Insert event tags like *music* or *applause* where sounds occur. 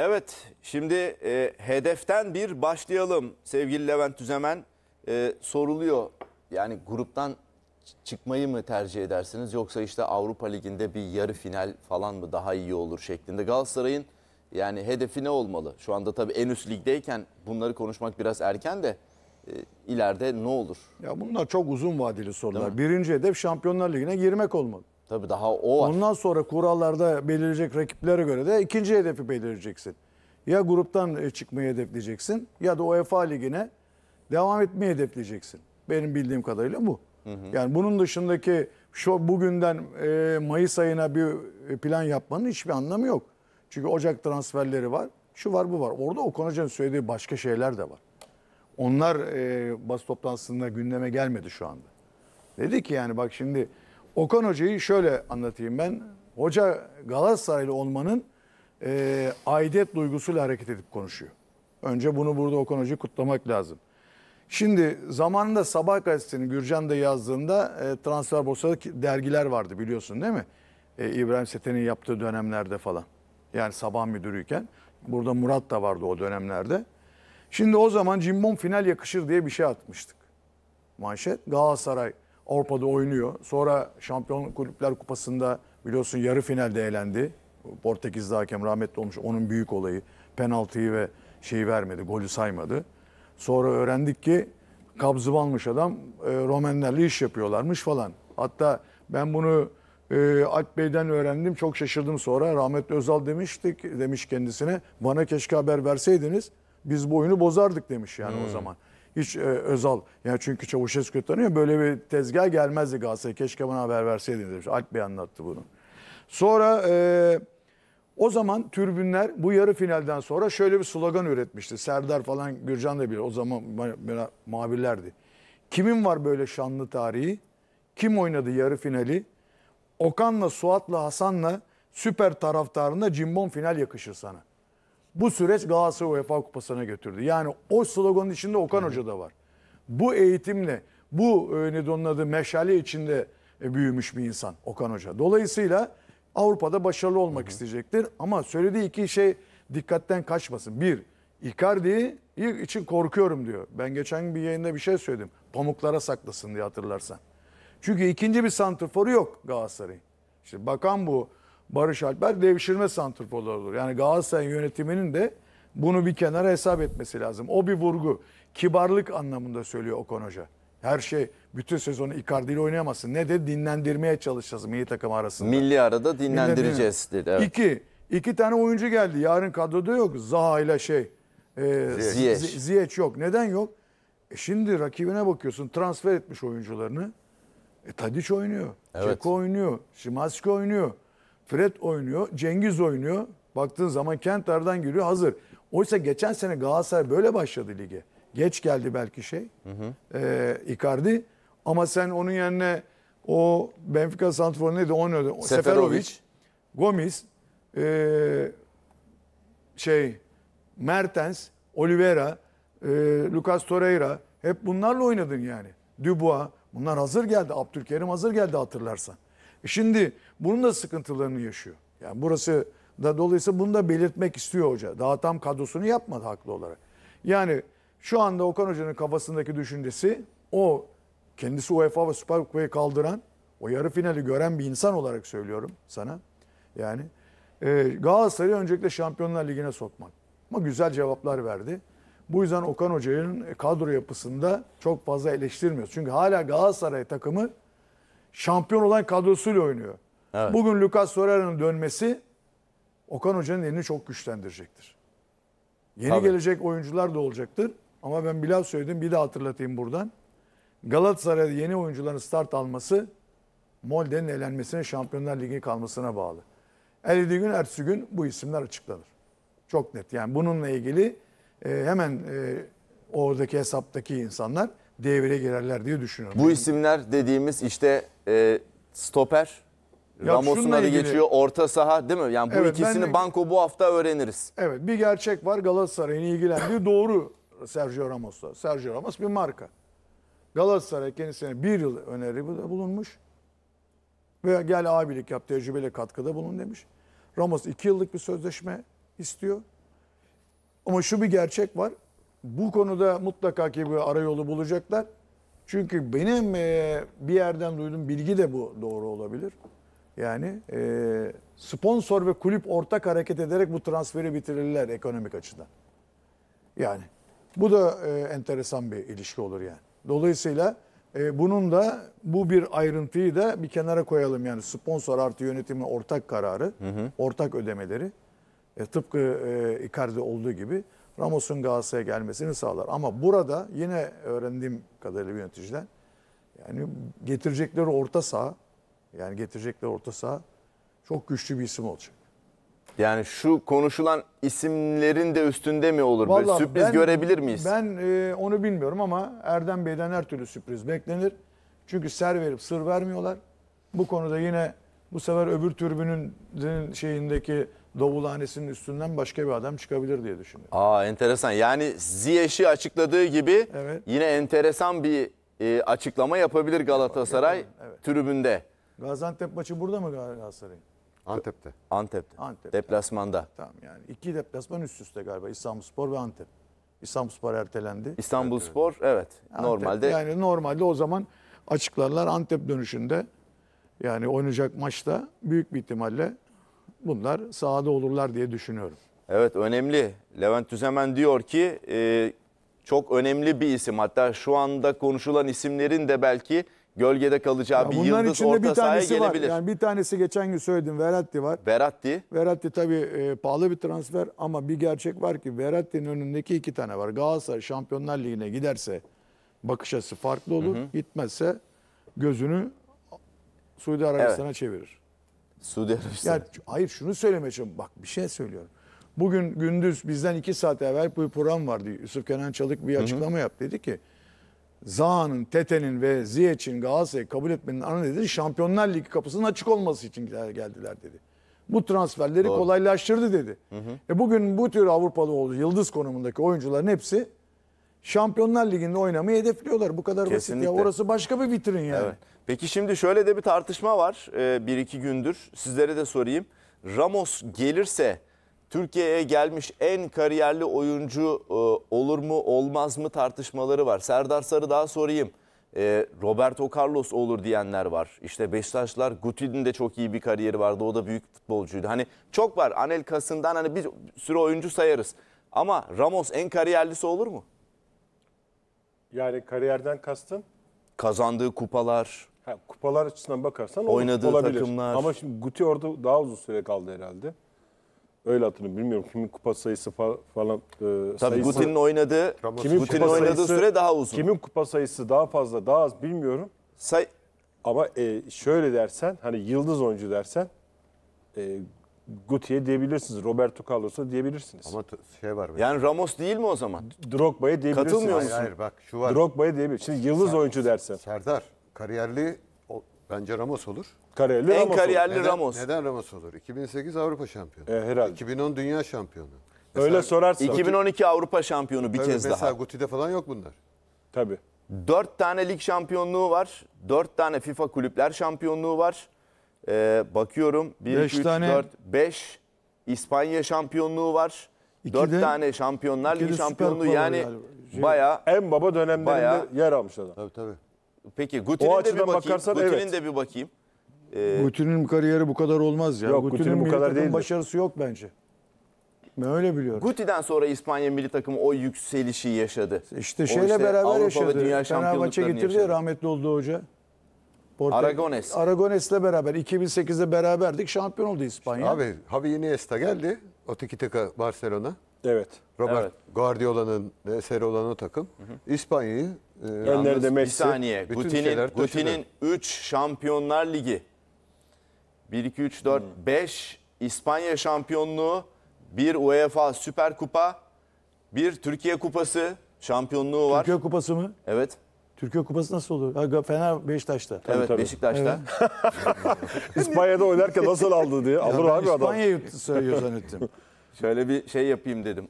Evet şimdi e, hedeften bir başlayalım. Sevgili Levent Tüzemen e, soruluyor. Yani gruptan çıkmayı mı tercih edersiniz yoksa işte Avrupa Ligi'nde bir yarı final falan mı daha iyi olur şeklinde. Galatasaray'ın yani hedefi ne olmalı? Şu anda tabii en üst ligdeyken bunları konuşmak biraz erken de e, ileride ne olur? Ya bunlar çok uzun vadeli sorular. Birinci hedef Şampiyonlar Ligi'ne girmek olmalı. Tabii daha o var. Ondan sonra kurallarda belirleyecek rakiplere göre de ikinci hedefi belirleyeceksin. Ya gruptan e, çıkmayı hedefleyeceksin ya da UEFA Ligi'ne devam etmeyi hedefleyeceksin. Benim bildiğim kadarıyla bu. Hı hı. Yani bunun dışındaki şu bugünden e, Mayıs ayına bir e, plan yapmanın hiçbir anlamı yok. Çünkü Ocak transferleri var. Şu var bu var. Orada O Hoca'nın söylediği başka şeyler de var. Onlar e, bas toplantısında gündeme gelmedi şu anda. Dedi ki yani bak şimdi Okan Hoca'yı şöyle anlatayım ben. Hoca Galatasaraylı olmanın e, aidiyet duygusuyla hareket edip konuşuyor. Önce bunu burada Okan Hoca'yı kutlamak lazım. Şimdi zamanında Sabah gazetesinin Gürcan da yazdığında e, transfer borsada dergiler vardı biliyorsun değil mi? E, İbrahim Seten'in yaptığı dönemlerde falan. Yani sabah müdürüyken. Burada Murat da vardı o dönemlerde. Şimdi o zaman cimbom final yakışır diye bir şey atmıştık. Manşet Galatasaray Avrupa'da oynuyor. Sonra Şampiyon Kulüpler Kupası'nda biliyorsun yarı finalde elendi. Portekizli hakem rahmetli olmuş. Onun büyük olayı penaltıyı ve şeyi vermedi, golü saymadı. Sonra öğrendik ki kabzı almış adam. E, Romenlerle iş yapıyorlarmış falan. Hatta ben bunu e, Alp Bey'den öğrendim. Çok şaşırdım sonra. Rahmetli Özal demiştik demiş kendisine. Bana keşke haber verseydiniz. Biz bu oyunu bozardık demiş yani hmm. o zaman hiç e, Özal ya çünkü Çavuşescu tanıyor böyle bir tezgah gelmezdi Galatasaray keşke bana haber verseydiniz demiş. Alp Bey anlattı bunu. Sonra e, o zaman türbünler bu yarı finalden sonra şöyle bir slogan üretmişti. Serdar falan Gürcan da bilir o zaman böyle mavilerdi. Kimin var böyle şanlı tarihi? Kim oynadı yarı finali? Okan'la, Suat'la, Hasan'la süper taraftarında cimbom final yakışır sana. Bu süreç Galatasaray UEFA Kupası'na götürdü. Yani o sloganın içinde Okan Hoca da var. Bu eğitimle, bu e, ne onun adı meşale içinde e, büyümüş bir insan Okan Hoca. Dolayısıyla Avrupa'da başarılı olmak Hı-hı. isteyecektir. Ama söylediği iki şey dikkatten kaçmasın. Bir, Icardi için korkuyorum diyor. Ben geçen bir yayında bir şey söyledim. Pamuklara saklasın diye hatırlarsan. Çünkü ikinci bir santrforu yok Galatasaray'ın. İşte bakan bu Barış Alper devşirme santrforlar olur. Yani Galatasaray yönetiminin de bunu bir kenara hesap etmesi lazım. O bir vurgu. Kibarlık anlamında söylüyor Okan Hoca. Her şey bütün sezonu Icardi ile oynayamazsın. Ne de dinlendirmeye çalışacağız milli takım arasında. Milli arada dinlendireceğiz dedi. Evet. İki, iki tane oyuncu geldi. Yarın kadroda yok. Zaha ile şey. E, Ziyech. Ziyech yok. Neden yok? E şimdi rakibine bakıyorsun. Transfer etmiş oyuncularını. E, Tadic oynuyor. Evet. Ceko oynuyor. Şimanski oynuyor. Fred oynuyor, Cengiz oynuyor. Baktığın zaman Kentar'dan giriyor hazır. Oysa geçen sene Galatasaray böyle başladı ligi. Geç geldi belki şey. Hı hı. E, Icardi. Ama sen onun yerine o Benfica Santrfor neydi? Onu Seferovic. Seferovic. Gomis. E, şey Mertens. Oliveira. E, Lucas Torreira. Hep bunlarla oynadın yani. Dubois. Bunlar hazır geldi. Abdülkerim hazır geldi hatırlarsan. Şimdi bunun da sıkıntılarını yaşıyor. Yani burası da dolayısıyla bunu da belirtmek istiyor hoca. Daha tam kadrosunu yapmadı haklı olarak. Yani şu anda Okan Hoca'nın kafasındaki düşüncesi o kendisi UEFA ve Süper Kupayı kaldıran o yarı finali gören bir insan olarak söylüyorum sana. Yani e, Galatasaray'ı öncelikle Şampiyonlar Ligi'ne sokmak. Ama güzel cevaplar verdi. Bu yüzden Okan Hoca'nın kadro yapısında çok fazla eleştirmiyoruz. Çünkü hala Galatasaray takımı şampiyon olan kadrosuyla oynuyor. Evet. Bugün Lucas Torreira'nın dönmesi Okan Hoca'nın elini çok güçlendirecektir. Yeni Tabii. gelecek oyuncular da olacaktır. Ama ben biraz söyledim bir de hatırlatayım buradan. Galatasaray'da yeni oyuncuların start alması Molde'nin elenmesine Şampiyonlar Ligi kalmasına bağlı. Elediği gün ertesi gün bu isimler açıklanır. Çok net. Yani bununla ilgili e, hemen e, oradaki hesaptaki insanlar devreye girerler diye düşünüyorum. Bu isimler dediğimiz işte e, stoper, Ramos'un adı ilgili... geçiyor, orta saha değil mi? Yani bu evet, ikisini ben... Banko bu hafta öğreniriz. Evet bir gerçek var Galatasaray'ın ilgilendiği doğru Sergio Ramos'la. Sergio Ramos bir marka. Galatasaray kendisine bir yıl öneride bulunmuş. veya gel abilik yap, tecrübeli katkıda bulun demiş. Ramos iki yıllık bir sözleşme istiyor. Ama şu bir gerçek var bu konuda mutlaka ki bir arayolu bulacaklar. Çünkü benim e, bir yerden duyduğum bilgi de bu doğru olabilir. Yani e, sponsor ve kulüp ortak hareket ederek bu transferi bitirirler ekonomik açıdan. Yani bu da e, enteresan bir ilişki olur yani. Dolayısıyla e, bunun da bu bir ayrıntıyı da bir kenara koyalım. Yani sponsor artı yönetimin ortak kararı, hı hı. ortak ödemeleri. E, tıpkı e, Icardi olduğu gibi. Ramos'un Galatasaray'a gelmesini sağlar. Ama burada yine öğrendiğim kadarıyla bir yöneticiden yani getirecekleri orta saha yani getirecekleri orta saha çok güçlü bir isim olacak. Yani şu konuşulan isimlerin de üstünde mi olur? Vallahi Böyle sürpriz ben, görebilir miyiz? Ben e, onu bilmiyorum ama Erdem Bey'den her türlü sürpriz beklenir. Çünkü ser verip sır vermiyorlar. Bu konuda yine bu sefer öbür türbünün şeyindeki davulhanesinin üstünden başka bir adam çıkabilir diye düşünüyorum. Aa enteresan. Yani Ziyeş'i açıkladığı gibi evet. yine enteresan bir e, açıklama yapabilir Galatasaray evet. tribünde. Gaziantep maçı burada mı Galatasaray'ın? Antep'te. Antep'te. Antep'te. Deplasmanda. Tamam yani iki deplasman üst üste galiba İstanbulspor ve Antep. İstanbulspor ertelendi. İstanbulspor evet, evet. normalde. Yani normalde o zaman açıklarlar Antep dönüşünde yani oynayacak maçta büyük bir ihtimalle bunlar sahada olurlar diye düşünüyorum. Evet önemli. Levent Tüzemen diyor ki e, çok önemli bir isim. Hatta şu anda konuşulan isimlerin de belki gölgede kalacağı ya bir yıldız orta bir sahaya gelebilir. Yani bir tanesi geçen gün söyledim Veratti var. Veratti. Veratti tabii e, pahalı bir transfer ama bir gerçek var ki Veratti'nin önündeki iki tane var. Galatasaray Şampiyonlar Ligi'ne giderse bakış açısı farklı olur. Hı hı. Gitmezse gözünü Suudi Arabistan'a evet. çevirir. Suudi Arabistan. Ya, hayır şunu söylemeye çalışıyorum. Bak bir şey söylüyorum. Bugün gündüz bizden iki saat evvel bu program vardı. Yusuf Kenan Çalık bir açıklama hı hı. yaptı. Dedi ki Zaha'nın, Tete'nin ve Ziyech'in Galatasaray'ı kabul etmenin ana nedeni Şampiyonlar Ligi kapısının açık olması için geldiler dedi. Bu transferleri Doğru. kolaylaştırdı dedi. Hı hı. E bugün bu tür Avrupalı oldu yıldız konumundaki oyuncuların hepsi Şampiyonlar Ligi'nde oynamayı hedefliyorlar. Bu kadar Kesinlikle. basit ya. Orası başka bir vitrin yani. Evet. Peki şimdi şöyle de bir tartışma var ee, bir iki gündür. Sizlere de sorayım. Ramos gelirse Türkiye'ye gelmiş en kariyerli oyuncu e, olur mu olmaz mı tartışmaları var. Serdar Sarı daha sorayım. E, Roberto Carlos olur diyenler var. İşte Beşiktaşlar Guti'nin de çok iyi bir kariyeri vardı. O da büyük futbolcuydu. Hani çok var. Anel Kasım'dan hani bir sürü oyuncu sayarız. Ama Ramos en kariyerlisi olur mu? Yani kariyerden kastın? Kazandığı kupalar, Ha, kupalar açısından bakarsan Oynadığı olabilir. takımlar. Ama şimdi Guti orada daha uzun süre kaldı herhalde. Öyle hatırlıyorum. Bilmiyorum kimin kupa sayısı falan e, Tabii Guti'nin oynadığı, Kimin Guti'nin kupa oynadığı sayısı- süre daha uzun. Kimin kupa sayısı daha fazla daha az bilmiyorum. Say Ama e, şöyle dersen hani yıldız oyuncu dersen e, Guti'ye diyebilirsiniz. Roberto Carlos'a diyebilirsiniz. Ama şey var. Mesela. Yani Ramos değil mi o zaman? Drogba'ya diyebilirsiniz. Katılmıyor musun? Hayır, hayır bak şu var. Drogba'ya diyebilirsiniz. Şimdi yıldız oyuncu dersen. Serdar kariyerli o, bence Ramos olur. Kariyerli En Ramos olur. kariyerli Neden, Ramos. neden Ramos olur? 2008 Avrupa şampiyonu. E, herhalde. 2010 dünya şampiyonu. Öyle sorarsan. 2012 Avrupa şampiyonu bir kez daha. mesela daha. Guti'de falan yok bunlar. Tabii. 4 tane lig şampiyonluğu var. 4 tane FIFA kulüpler şampiyonluğu var. Ee, bakıyorum 1, 2, 3, 4, 5 İspanya şampiyonluğu var. İki 4 tane şampiyonlar iki de ligi şampiyonluğu yani galiba. Şey- baya. En baba dönemlerinde Bayağı- yer almış adam. Tabii tabii. Peki Guti'nin de bir açıdan bakayım. Guti'nin evet. de bir bakayım. Ee, Gutin'in kariyeri bu kadar olmaz ya. Gutin'in bu kadar değil. başarısı yok bence. Ben öyle biliyorum. Guti'den sonra İspanya milli takımı o yükselişi yaşadı. İşte O şeyle beraber Avrupa yaşadı. Ve Dünya Fenerbahçe şampiyonluklarını getirdi yaşadı. rahmetli oldu hoca. Porte, Aragones. Aragones'le beraber 2008'de beraberdik. Şampiyon oldu İspanya. Abi Javi Iniesta geldi. O tiki taka Barcelona. Evet. Robert evet. Guardiola'nın eseri olan o takım. İspanya'yı e, Bir saniye. Guti'nin Guti'nin 3 Şampiyonlar Ligi. 1 2 3 4 hmm. 5 İspanya şampiyonluğu, 1 UEFA Süper Kupa, 1 Türkiye Kupası şampiyonluğu var. Türkiye Kupası mı? Evet. Türkiye Kupası nasıl olur? Fener Beşiktaş'ta. evet tabii. Beşiktaş'ta. *laughs* İspanya'da oynarken nasıl aldı diye. Alır abi adam. İspanya söylüyor zannettim. Şöyle bir şey yapayım dedim.